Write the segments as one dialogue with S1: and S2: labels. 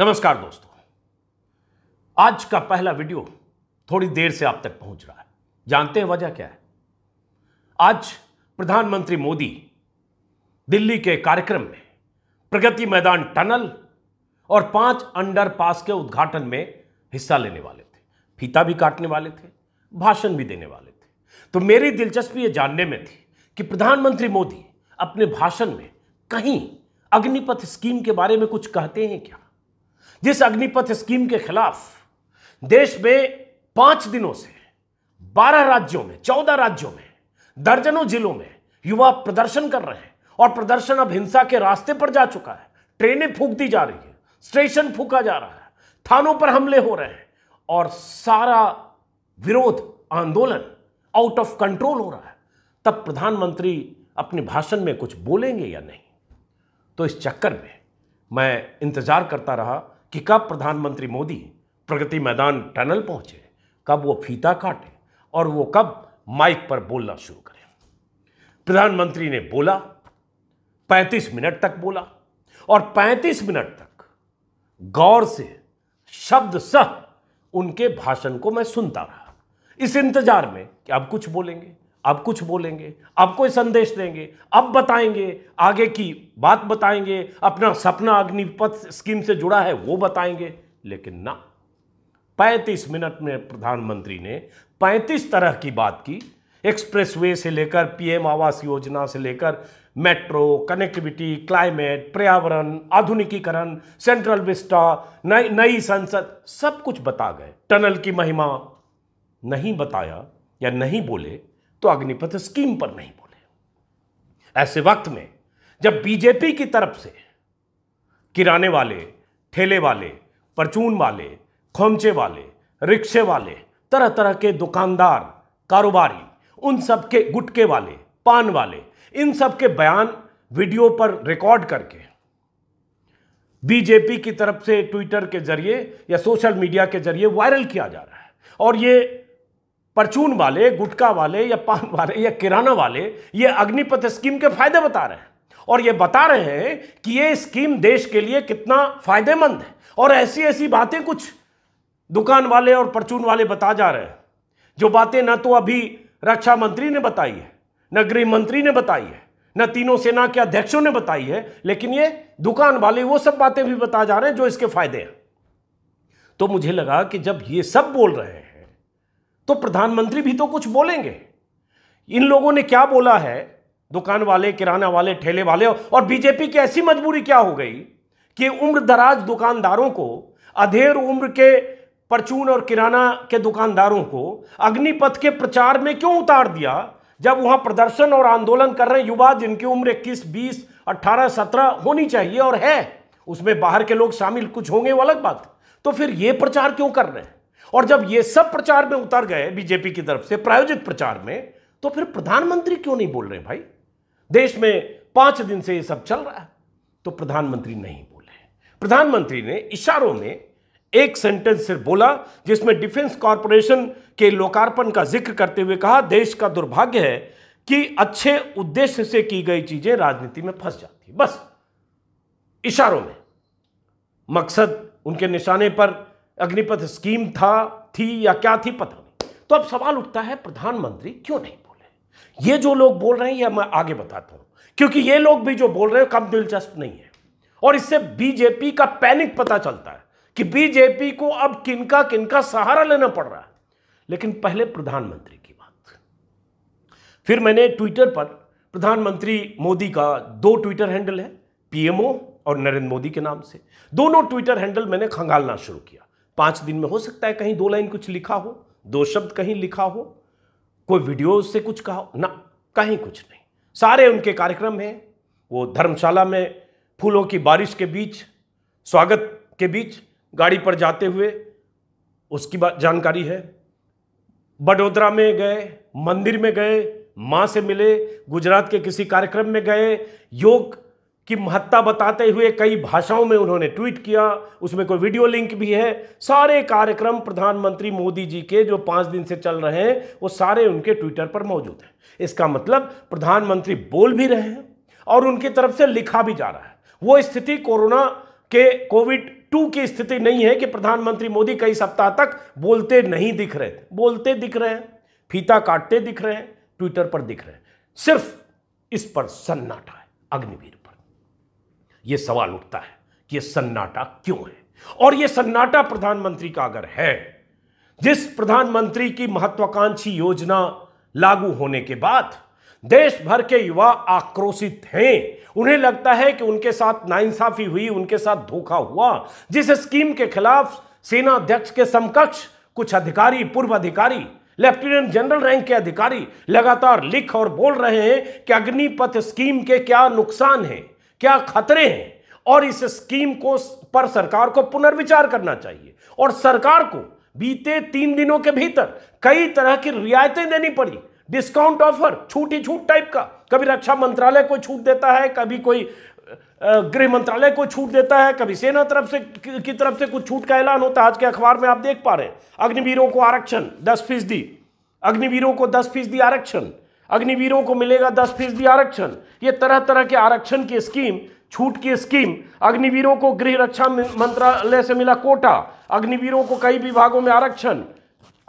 S1: नमस्कार दोस्तों आज का पहला वीडियो थोड़ी देर से आप तक पहुंच रहा है जानते हैं वजह क्या है आज प्रधानमंत्री मोदी दिल्ली के कार्यक्रम में प्रगति मैदान टनल और पांच अंडरपास के उद्घाटन में हिस्सा लेने वाले थे फीता भी काटने वाले थे भाषण भी देने वाले थे तो मेरी दिलचस्पी ये जानने में थी कि प्रधानमंत्री मोदी अपने भाषण में कहीं अग्निपथ स्कीम के बारे में कुछ कहते हैं क्या जिस अग्निपथ स्कीम के खिलाफ देश में पांच दिनों से बारह राज्यों में चौदह राज्यों में दर्जनों जिलों में युवा प्रदर्शन कर रहे हैं और प्रदर्शन अब हिंसा के रास्ते पर जा चुका है ट्रेनें फूक दी जा रही है स्टेशन फूका जा रहा है थानों पर हमले हो रहे हैं और सारा विरोध आंदोलन आउट ऑफ कंट्रोल हो रहा है तब प्रधानमंत्री अपने भाषण में कुछ बोलेंगे या नहीं तो इस चक्कर में मैं इंतज़ार करता रहा कि कब प्रधानमंत्री मोदी प्रगति मैदान टनल पहुंचे कब वो फीता काटे और वो कब माइक पर बोलना शुरू करें प्रधानमंत्री ने बोला 35 मिनट तक बोला और 35 मिनट तक गौर से शब्द सह उनके भाषण को मैं सुनता रहा इस इंतजार में कि अब कुछ बोलेंगे अब कुछ बोलेंगे अब कोई संदेश देंगे अब बताएंगे आगे की बात बताएंगे अपना सपना अग्निपथ स्कीम से जुड़ा है वो बताएंगे लेकिन ना 35 मिनट में प्रधानमंत्री ने 35 तरह की बात की एक्सप्रेसवे से लेकर पीएम आवास योजना से लेकर मेट्रो कनेक्टिविटी क्लाइमेट पर्यावरण आधुनिकीकरण सेंट्रल विस्टा नई नई संसद सब कुछ बता गए टनल की महिमा नहीं बताया या नहीं बोले तो अग्निपथ स्कीम पर नहीं बोले ऐसे वक्त में जब बीजेपी की तरफ से किराने वाले ठेले वाले परचून वाले खोमचे वाले रिक्शे वाले तरह तरह के दुकानदार कारोबारी उन सब के गुटके वाले पान वाले इन सब के बयान वीडियो पर रिकॉर्ड करके बीजेपी की तरफ से ट्विटर के जरिए या सोशल मीडिया के जरिए वायरल किया जा रहा है और ये परचून वाले गुटखा वाले या पान वाले या किराना वाले ये अग्निपथ स्कीम के फायदे बता रहे हैं और ये बता रहे हैं कि ये स्कीम देश के लिए कितना फायदेमंद है और ऐसी ऐसी बातें कुछ दुकान वाले और परचून वाले बता जा रहे हैं जो बातें ना तो अभी रक्षा मंत्री ने बताई है न गृह मंत्री ने बताई है न तीनों सेना के अध्यक्षों ने बताई है लेकिन ये दुकान वाले वो सब बातें भी बता जा रहे हैं जो इसके फायदे हैं तो मुझे लगा कि जब ये सब बोल रहे हैं तो प्रधानमंत्री भी तो कुछ बोलेंगे इन लोगों ने क्या बोला है दुकान वाले किराना वाले ठेले वाले और बीजेपी की ऐसी मजबूरी क्या हो गई कि उम्र दराज दुकानदारों को अधेर उम्र के परचून और किराना के दुकानदारों को अग्निपथ के प्रचार में क्यों उतार दिया जब वहां प्रदर्शन और आंदोलन कर रहे युवा जिनकी उम्र इक्कीस बीस अट्ठारह सत्रह होनी चाहिए और है उसमें बाहर के लोग शामिल कुछ होंगे वो अलग बात तो फिर ये प्रचार क्यों कर रहे हैं और जब ये सब प्रचार में उतर गए बीजेपी की तरफ से प्रायोजित प्रचार में तो फिर प्रधानमंत्री क्यों नहीं बोल रहे भाई देश में पांच दिन से ये सब चल रहा है तो प्रधानमंत्री नहीं बोले प्रधानमंत्री ने इशारों में एक सेंटेंस सिर्फ बोला जिसमें डिफेंस कॉरपोरेशन के लोकार्पण का जिक्र करते हुए कहा देश का दुर्भाग्य है कि अच्छे उद्देश्य से की गई चीजें राजनीति में फंस जाती बस इशारों में मकसद उनके निशाने पर अग्निपथ स्कीम था थी या क्या थी पता नहीं तो अब सवाल उठता है प्रधानमंत्री क्यों नहीं बोले ये जो लोग बोल रहे हैं यह मैं आगे बताता हूं क्योंकि ये लोग भी जो बोल रहे हैं कम दिलचस्प नहीं है और इससे बीजेपी का पैनिक पता चलता है कि बीजेपी को अब किनका किनका सहारा लेना पड़ रहा है लेकिन पहले प्रधानमंत्री की बात फिर मैंने ट्विटर पर प्रधानमंत्री मोदी का दो ट्विटर हैंडल है पीएमओ और नरेंद्र मोदी के नाम से दोनों ट्विटर हैंडल मैंने खंगालना शुरू किया पाँच दिन में हो सकता है कहीं दो लाइन कुछ लिखा हो दो शब्द कहीं लिखा हो कोई वीडियो से कुछ कहा हो ना कहीं कुछ नहीं सारे उनके कार्यक्रम हैं वो धर्मशाला में फूलों की बारिश के बीच स्वागत के बीच गाड़ी पर जाते हुए उसकी बात जानकारी है बडोदरा में गए मंदिर में गए माँ से मिले गुजरात के किसी कार्यक्रम में गए योग की महत्ता बताते हुए कई भाषाओं में उन्होंने ट्वीट किया उसमें कोई वीडियो लिंक भी है सारे कार्यक्रम प्रधानमंत्री मोदी जी के जो पाँच दिन से चल रहे हैं वो सारे उनके ट्विटर पर मौजूद हैं इसका मतलब प्रधानमंत्री बोल भी रहे हैं और उनकी तरफ से लिखा भी जा रहा है वो स्थिति कोरोना के कोविड टू की स्थिति नहीं है कि प्रधानमंत्री मोदी कई सप्ताह तक बोलते नहीं दिख रहे थे बोलते दिख रहे हैं फीता काटते दिख रहे हैं ट्विटर पर दिख रहे हैं सिर्फ इस पर सन्नाटा है अग्निवीर यह सवाल उठता है कि यह सन्नाटा क्यों है और यह सन्नाटा प्रधानमंत्री का अगर है जिस प्रधानमंत्री की महत्वाकांक्षी योजना लागू होने के बाद देश भर के युवा आक्रोशित हैं उन्हें लगता है कि उनके साथ नाइंसाफी हुई उनके साथ धोखा हुआ जिस स्कीम के खिलाफ सेना अध्यक्ष के समकक्ष कुछ अधिकारी पूर्व अधिकारी लेफ्टिनेंट जनरल रैंक के अधिकारी लगातार लिख और बोल रहे हैं कि अग्निपथ स्कीम के क्या नुकसान हैं क्या खतरे हैं और इस स्कीम को पर सरकार को पुनर्विचार करना चाहिए और सरकार को बीते तीन दिनों के भीतर कई तरह की रियायतें देनी पड़ी डिस्काउंट ऑफर छूट ही छूट टाइप का कभी रक्षा मंत्रालय को छूट देता है कभी कोई गृह मंत्रालय को छूट देता है कभी सेना तरफ से की तरफ से कुछ छूट का ऐलान होता है आज के अखबार में आप देख पा रहे हैं अग्निवीरों को आरक्षण दस फीसदी अग्निवीरों को दस फीसदी आरक्षण अग्निवीरों को मिलेगा दस फीसदी आरक्षण ये तरह तरह के आरक्षण की स्कीम छूट की स्कीम अग्निवीरों को गृह रक्षा मंत्रालय से मिला कोटा अग्निवीरों को कई विभागों में आरक्षण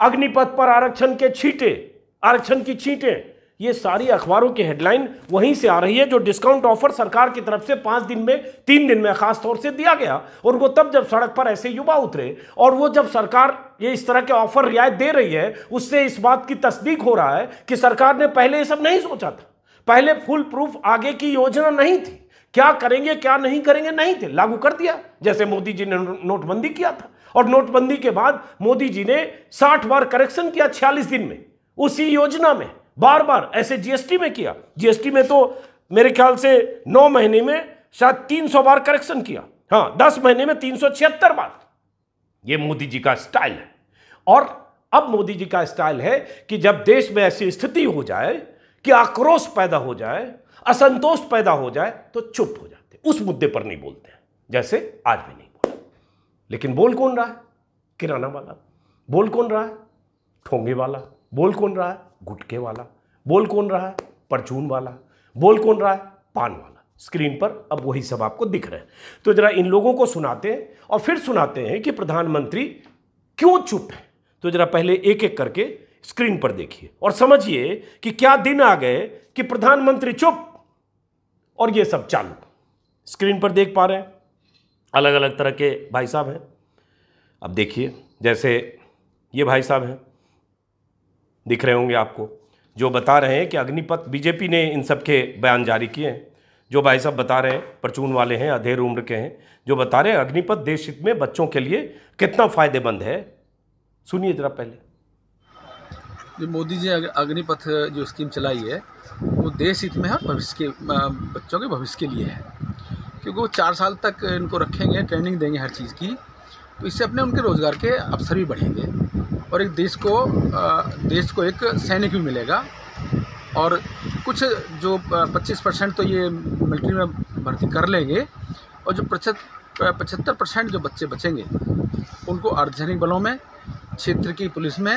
S1: अग्निपथ पर आरक्षण के छीटे आरक्षण की छीटें ये सारी अखबारों की हेडलाइन वहीं से आ रही है जो डिस्काउंट ऑफर सरकार की तरफ से पाँच दिन में तीन दिन में खास तौर से दिया गया और वो तब जब सड़क पर ऐसे युवा उतरे और वो जब सरकार ये इस तरह के ऑफर रियायत दे रही है उससे इस बात की तस्दीक हो रहा है कि सरकार ने पहले ये सब नहीं सोचा था पहले फुल प्रूफ आगे की योजना नहीं थी क्या करेंगे क्या नहीं करेंगे नहीं थे लागू कर दिया जैसे मोदी जी ने नोटबंदी किया था और नोटबंदी के बाद मोदी जी ने साठ बार करेक्शन किया छियालीस दिन में उसी योजना में बार बार ऐसे जीएसटी में किया जीएसटी में तो मेरे ख्याल से नौ महीने में शायद तीन सौ बार करेक्शन किया हाँ दस महीने में तीन सौ छिहत्तर बार ये मोदी जी का स्टाइल है और अब मोदी जी का स्टाइल है कि जब देश में ऐसी स्थिति हो जाए कि आक्रोश पैदा हो जाए असंतोष पैदा हो जाए तो चुप हो जाते उस मुद्दे पर नहीं बोलते हैं जैसे आज भी नहीं बोला लेकिन बोल कौन रहा है किराना वाला बोल कौन रहा है ठोंगे वाला बोल कौन रहा है गुटके वाला बोल कौन रहा है परचून वाला बोल कौन रहा है पान वाला स्क्रीन पर अब वही सब आपको दिख रहे हैं तो जरा इन लोगों को सुनाते हैं और फिर सुनाते हैं कि प्रधानमंत्री क्यों चुप है तो जरा पहले एक एक करके स्क्रीन पर देखिए और समझिए कि क्या दिन आ गए कि प्रधानमंत्री चुप और ये सब चालू स्क्रीन पर देख पा रहे हैं अलग अलग तरह के भाई साहब हैं अब देखिए जैसे ये भाई साहब हैं दिख रहे होंगे आपको जो बता रहे हैं कि अग्निपथ बीजेपी ने इन सब के बयान जारी किए हैं जो भाई साहब बता रहे हैं परचून वाले हैं अधेर उम्र के हैं जो बता रहे हैं अग्निपथ देश हित में बच्चों के लिए कितना फ़ायदेमंद है सुनिए जरा पहले जो मोदी जी अग्निपथ जो स्कीम चलाई है वो देश हित में है भविष्य के बच्चों के भविष्य के लिए है क्योंकि वो चार साल तक इनको रखेंगे ट्रेनिंग देंगे हर चीज़ की तो इससे अपने उनके रोज़गार के अवसर भी बढ़ेंगे और एक देश को देश को एक सैनिक भी मिलेगा और कुछ जो 25 परसेंट तो ये मिलिट्री में भर्ती कर लेंगे और जो पचहत्तर परसेंट जो बच्चे बचेंगे उनको अर्धसैनिक बलों में क्षेत्र की पुलिस में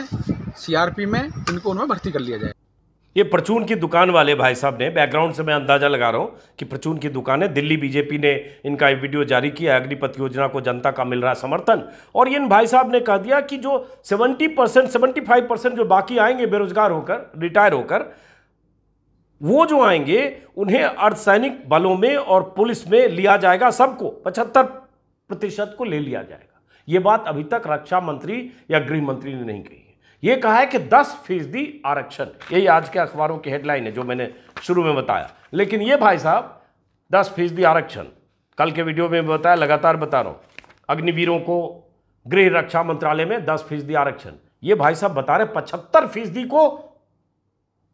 S1: सीआरपी में इनको उनमें भर्ती कर लिया जाएगा ये परचून की दुकान वाले भाई साहब ने बैकग्राउंड से मैं अंदाज़ा लगा रहा हूँ कि परचून की दुकान है दिल्ली बीजेपी ने इनका वीडियो जारी किया अग्निपथ योजना को जनता का मिल रहा समर्थन और इन भाई साहब ने कह दिया कि जो 70 परसेंट सेवेंटी फाइव परसेंट जो बाकी आएंगे बेरोजगार होकर रिटायर होकर वो जो आएंगे उन्हें अर्धसैनिक बलों में और पुलिस में लिया जाएगा सबको पचहत्तर प्रतिशत को ले लिया जाएगा ये बात अभी तक रक्षा मंत्री या गृह मंत्री ने नहीं कही ये कहा है कि 10 फीसदी आरक्षण यही आज के अखबारों की हेडलाइन है जो मैंने शुरू में बताया लेकिन ये भाई साहब दस फीसदी आरक्षण कल के वीडियो में बताया लगातार बता रहा हूँ अग्निवीरों को गृह रक्षा मंत्रालय में दस फीसदी आरक्षण ये भाई साहब बता रहे पचहत्तर फीसदी को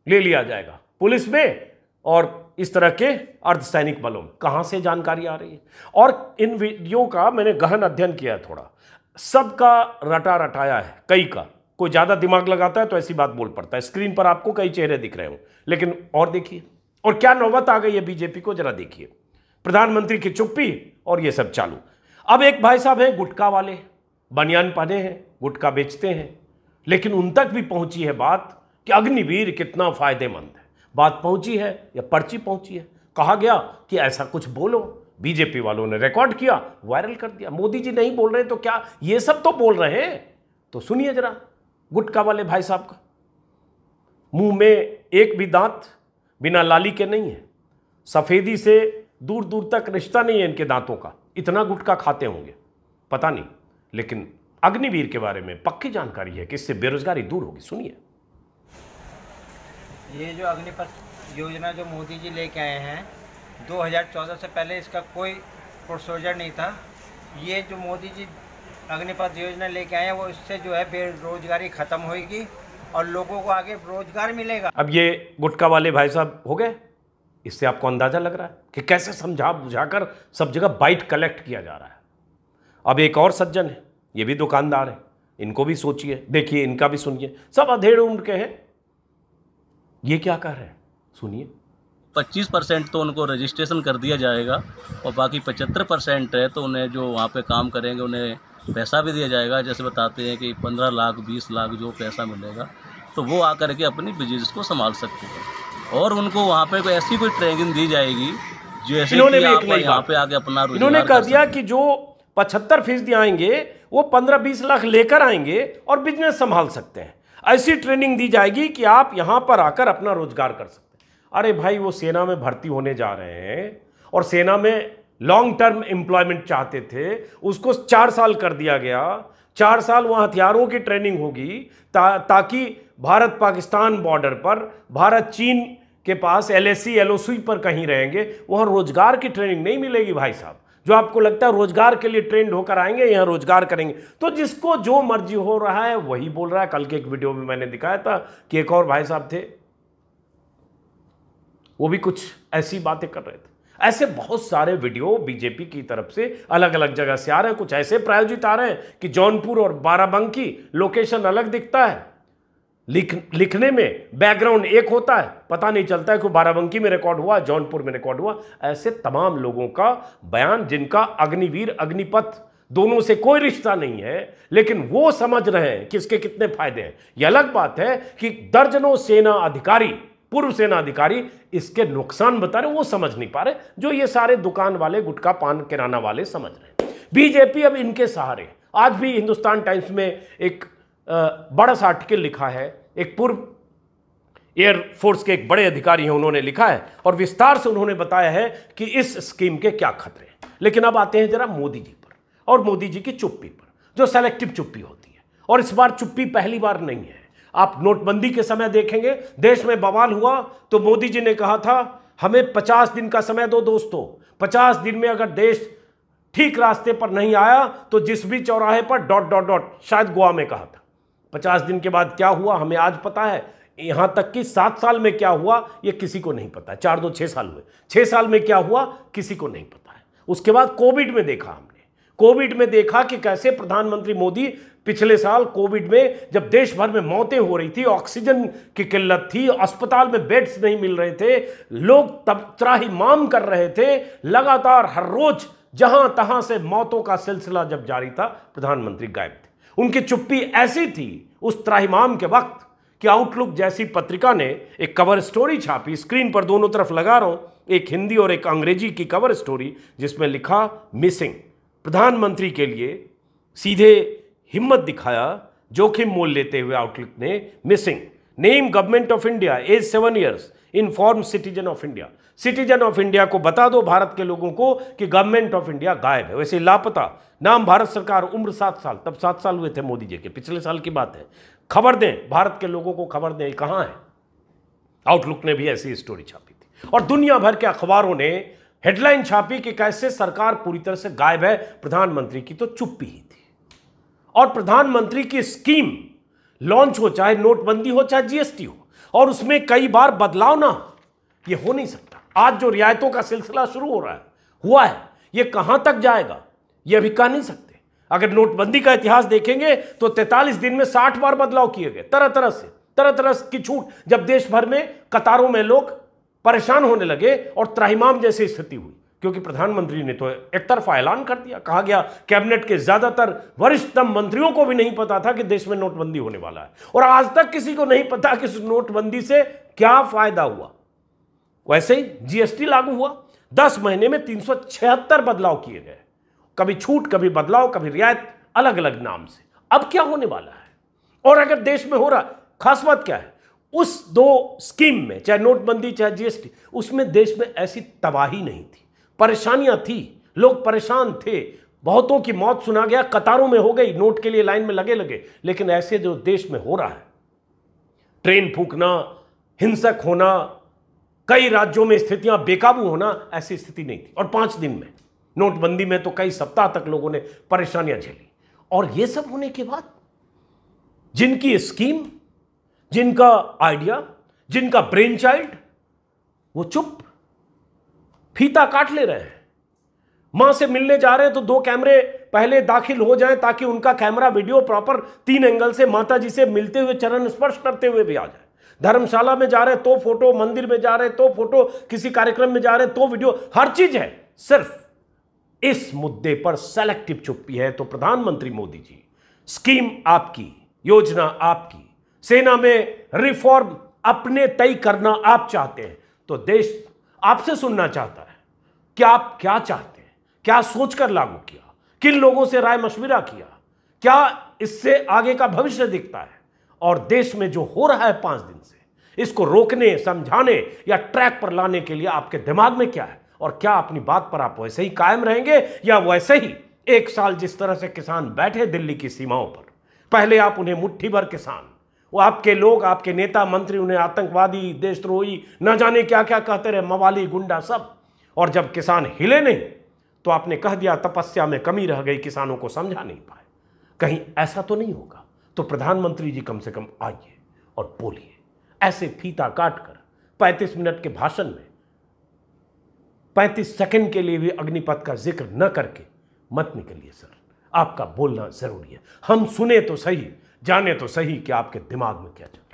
S1: ले लिया जाएगा पुलिस में और इस तरह के अर्धसैनिक बलों में कहाँ से जानकारी आ रही है और इन वीडियो का मैंने गहन अध्ययन किया है थोड़ा सबका रटा रटाया है कई का कोई ज़्यादा दिमाग लगाता है तो ऐसी बात बोल पड़ता है स्क्रीन पर आपको कई चेहरे दिख रहे हो लेकिन और देखिए और क्या नौबत आ गई है बीजेपी को जरा देखिए प्रधानमंत्री की चुप्पी और ये सब चालू अब एक भाई साहब हैं गुटखा वाले बनियान पहने हैं गुटका बेचते हैं लेकिन उन तक भी पहुंची है बात कि अग्निवीर कितना फायदेमंद है बात पहुंची है या पर्ची पहुंची है कहा गया कि ऐसा कुछ बोलो बीजेपी वालों ने रिकॉर्ड किया वायरल कर दिया मोदी जी नहीं बोल रहे तो क्या ये सब तो बोल रहे हैं तो सुनिए जरा गुटका वाले भाई साहब का मुंह में एक भी दांत बिना लाली के नहीं है सफ़ेदी से दूर दूर तक रिश्ता नहीं है इनके दांतों का इतना गुटका खाते होंगे पता नहीं लेकिन अग्निवीर के बारे में पक्की जानकारी है कि इससे बेरोजगारी दूर होगी सुनिए ये जो अग्निपथ योजना जो मोदी जी लेके आए हैं 2014 से पहले इसका कोई प्रोसीजर नहीं था ये जो मोदी जी अग्निपथ योजना लेके आए हैं वो इससे जो है बेरोजगारी खत्म होगी और लोगों को आगे रोजगार मिलेगा अब ये गुटखा वाले भाई साहब हो गए इससे आपको अंदाजा लग रहा है कि कैसे समझा बुझाकर सब जगह बाइट कलेक्ट किया जा रहा है अब एक और सज्जन है ये भी दुकानदार है इनको भी सोचिए देखिए इनका भी सुनिए सब अधेड़ उम्र के हैं ये क्या कह रहे हैं सुनिए 25 परसेंट तो उनको रजिस्ट्रेशन कर दिया जाएगा और बाकी 75 परसेंट है तो उन्हें जो वहाँ पे काम करेंगे उन्हें पैसा भी दिया जाएगा जैसे बताते हैं कि 15 लाख 20 लाख जो पैसा मिलेगा तो वो आकर के अपनी बिजनेस को संभाल सकते हैं और उनको वहाँ पर कोई ऐसी कोई ट्रेनिंग दी जाएगी जैसे यहाँ पर आके अपना उन्होंने कह दिया कि जो पचहत्तर फीसदी आएंगे वो पंद्रह बीस लाख लेकर आएंगे और बिजनेस संभाल सकते हैं ऐसी ट्रेनिंग दी जाएगी कि आप यहाँ पर आकर अपना रोजगार कर सकते अरे भाई वो सेना में भर्ती होने जा रहे हैं और सेना में लॉन्ग टर्म एम्प्लॉयमेंट चाहते थे उसको चार साल कर दिया गया चार साल वहाँ हथियारों की ट्रेनिंग होगी ता, ताकि भारत पाकिस्तान बॉर्डर पर भारत चीन के पास एल एस e, पर कहीं रहेंगे वहाँ रोजगार की ट्रेनिंग नहीं मिलेगी भाई साहब जो आपको लगता है रोजगार के लिए ट्रेंड होकर आएंगे यहाँ रोजगार करेंगे तो जिसको जो मर्जी हो रहा है वही बोल रहा है कल के एक वीडियो में मैंने दिखाया था कि एक और भाई साहब थे वो भी कुछ ऐसी बातें कर रहे थे ऐसे बहुत सारे वीडियो बीजेपी की तरफ से अलग अलग जगह से आ रहे हैं कुछ ऐसे प्रायोजित आ रहे हैं कि जौनपुर और बाराबंकी लोकेशन अलग दिखता है लिख लिखने में बैकग्राउंड एक होता है पता नहीं चलता है कि बाराबंकी में रिकॉर्ड हुआ जौनपुर में रिकॉर्ड हुआ ऐसे तमाम लोगों का बयान जिनका अग्निवीर अग्निपथ दोनों से कोई रिश्ता नहीं है लेकिन वो समझ रहे हैं कि इसके कितने फायदे हैं यह अलग बात है कि दर्जनों सेना अधिकारी पूर्व सेना अधिकारी इसके नुकसान बता रहे वो समझ नहीं पा रहे जो ये सारे दुकान वाले गुटखा पान किराना वाले समझ रहे बीजेपी अब इनके सहारे आज भी हिंदुस्तान टाइम्स में एक बड़ा सा आर्टिकल लिखा है एक पूर्व एयरफोर्स के एक बड़े अधिकारी हैं उन्होंने लिखा है और विस्तार से उन्होंने बताया है कि इस स्कीम के क्या खतरे हैं लेकिन अब आते हैं जरा मोदी जी पर और मोदी जी की चुप्पी पर जो सेलेक्टिव चुप्पी होती है और इस बार चुप्पी पहली बार नहीं है आप नोटबंदी के समय देखेंगे देश में बवाल हुआ तो मोदी जी ने कहा था हमें पचास दिन का समय दो दोस्तों पचास दिन में अगर देश ठीक रास्ते पर नहीं आया तो जिस भी चौराहे पर डॉट डॉट डॉट शायद गोवा में कहा था पचास दिन के बाद क्या हुआ हमें आज पता है यहां तक कि सात साल में क्या हुआ यह किसी को नहीं पता चार दो छह साल में छह साल में क्या हुआ किसी को नहीं पता है उसके बाद कोविड में देखा हमने कोविड में देखा कि कैसे प्रधानमंत्री मोदी पिछले साल कोविड में जब देश भर में मौतें हो रही थी ऑक्सीजन की किल्लत थी अस्पताल में बेड्स नहीं मिल रहे थे लोग तब त्राही माम कर रहे थे लगातार हर रोज जहां तहां से मौतों का सिलसिला जब जारी था प्रधानमंत्री गायब थे उनकी चुप्पी ऐसी थी उस त्राहिमाम के वक्त कि आउटलुक जैसी पत्रिका ने एक कवर स्टोरी छापी स्क्रीन पर दोनों तरफ लगा रहा हूं एक हिंदी और एक अंग्रेजी की कवर स्टोरी जिसमें लिखा मिसिंग प्रधानमंत्री के लिए सीधे हिम्मत दिखाया जोखिम मोल लेते हुए आउटलुक ने missing name government of India age seven years inform citizen of India citizen of India को बता दो भारत के लोगों को कि गवर्नमेंट ऑफ इंडिया गायब है वैसे लापता नाम भारत सरकार उम्र सात साल तब सात साल हुए थे मोदी जी के पिछले साल की बात है खबर दें भारत के लोगों को खबर दें कहाँ है आउटलुक ने भी ऐसी स्टोरी छापी थी और दुनिया भर के अखबारों ने हेडलाइन छापी कि कैसे सरकार पूरी तरह से गायब है प्रधानमंत्री की तो चुप्पी ही और प्रधानमंत्री की स्कीम लॉन्च हो चाहे नोटबंदी हो चाहे जीएसटी हो और उसमें कई बार बदलाव ना हो ये हो नहीं सकता आज जो रियायतों का सिलसिला शुरू हो रहा है हुआ है ये कहां तक जाएगा ये अभी कह नहीं सकते अगर नोटबंदी का इतिहास देखेंगे तो 43 दिन में 60 बार बदलाव किए गए तरह तरह से तरह तरह की छूट जब देश भर में कतारों में लोग परेशान होने लगे और त्राहिमाम जैसी स्थिति हुई क्योंकि प्रधानमंत्री ने तो एक तरफा ऐलान कर दिया कहा गया कैबिनेट के ज्यादातर वरिष्ठतम मंत्रियों को भी नहीं पता था कि देश में नोटबंदी होने वाला है और आज तक किसी को नहीं पता कि इस नोटबंदी से क्या फायदा हुआ वैसे ही जीएसटी लागू हुआ दस महीने में तीन बदलाव किए गए कभी छूट कभी बदलाव कभी रियायत अलग अलग नाम से अब क्या होने वाला है और अगर देश में हो रहा खास बात क्या है उस दो स्कीम में चाहे नोटबंदी चाहे जीएसटी उसमें देश में ऐसी तबाही नहीं थी परेशानियां थी लोग परेशान थे बहुतों की मौत सुना गया कतारों में हो गई नोट के लिए लाइन में लगे लगे लेकिन ऐसे जो देश में हो रहा है ट्रेन फूकना हिंसक होना कई राज्यों में स्थितियां बेकाबू होना ऐसी स्थिति नहीं थी और पांच दिन में नोटबंदी में तो कई सप्ताह तक लोगों ने परेशानियां झेली और यह सब होने के बाद जिनकी स्कीम जिनका आइडिया जिनका ब्रेन चाइल्ड वो चुप फीता काट ले रहे हैं मां से मिलने जा रहे हैं तो दो कैमरे पहले दाखिल हो जाएं ताकि उनका कैमरा वीडियो प्रॉपर तीन एंगल से माता जी से मिलते हुए चरण स्पर्श करते हुए भी आ जाए धर्मशाला में जा रहे तो फोटो मंदिर में जा रहे तो फोटो किसी कार्यक्रम में जा रहे तो वीडियो हर चीज है सिर्फ इस मुद्दे पर सेलेक्टिव चुप्पी है तो प्रधानमंत्री मोदी जी स्कीम आपकी योजना आपकी सेना में रिफॉर्म अपने तय करना आप चाहते हैं तो देश आपसे सुनना चाहता है कि आप क्या चाहते हैं क्या सोचकर लागू किया किन लोगों से राय मशविरा किया क्या इससे आगे का भविष्य दिखता है और देश में जो हो रहा है पांच दिन से इसको रोकने समझाने या ट्रैक पर लाने के लिए आपके दिमाग में क्या है और क्या अपनी बात पर आप वैसे ही कायम रहेंगे या वैसे ही एक साल जिस तरह से किसान बैठे दिल्ली की सीमाओं पर पहले आप उन्हें मुट्ठी भर किसान वो आपके लोग आपके नेता मंत्री उन्हें आतंकवादी देशद्रोही न जाने क्या क्या कहते रहे मवाली गुंडा सब और जब किसान हिले नहीं तो आपने कह दिया तपस्या में कमी रह गई किसानों को समझा नहीं पाए कहीं ऐसा तो नहीं होगा तो प्रधानमंत्री जी कम से कम आइए और बोलिए ऐसे फीता काट कर पैंतीस मिनट के भाषण में पैंतीस सेकंड के लिए भी अग्निपथ का जिक्र न करके मत निकलिए सर आपका बोलना जरूरी है हम सुने तो सही जाने तो सही कि आपके दिमाग में क्या चल